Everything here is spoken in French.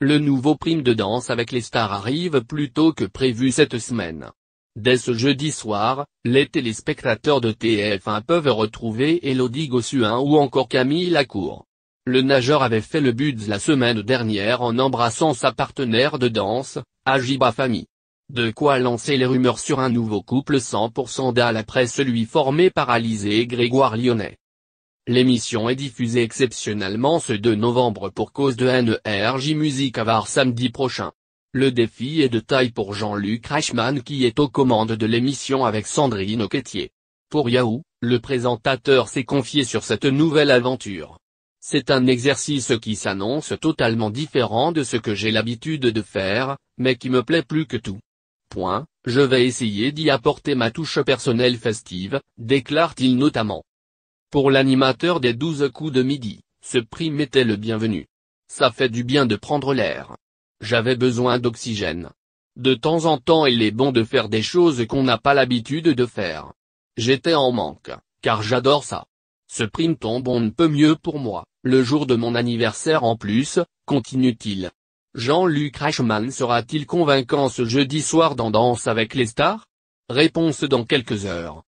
Le nouveau prime de danse avec les stars arrive plus tôt que prévu cette semaine. Dès ce jeudi soir, les téléspectateurs de TF1 peuvent retrouver Elodie Gossuin ou encore Camille Lacour. Le nageur avait fait le buzz la semaine dernière en embrassant sa partenaire de danse, Ajiba Fami. De quoi lancer les rumeurs sur un nouveau couple 100% d'âle après celui formé par Alizé et Grégoire Lyonnais. L'émission est diffusée exceptionnellement ce 2 novembre pour cause de NERJ Music Avar samedi prochain. Le défi est de taille pour Jean-Luc Reichmann qui est aux commandes de l'émission avec Sandrine Oquetier. Pour Yahoo, le présentateur s'est confié sur cette nouvelle aventure. C'est un exercice qui s'annonce totalement différent de ce que j'ai l'habitude de faire, mais qui me plaît plus que tout. Point, je vais essayer d'y apporter ma touche personnelle festive, déclare-t-il notamment. Pour l'animateur des 12 coups de midi, ce prime m'était le bienvenu. Ça fait du bien de prendre l'air. J'avais besoin d'oxygène. De temps en temps il est bon de faire des choses qu'on n'a pas l'habitude de faire. J'étais en manque, car j'adore ça. Ce prime tombe on ne peut mieux pour moi, le jour de mon anniversaire en plus, continue-t-il. Jean-Luc Reichmann sera-t-il convaincant ce jeudi soir dans Danse avec les stars Réponse dans quelques heures.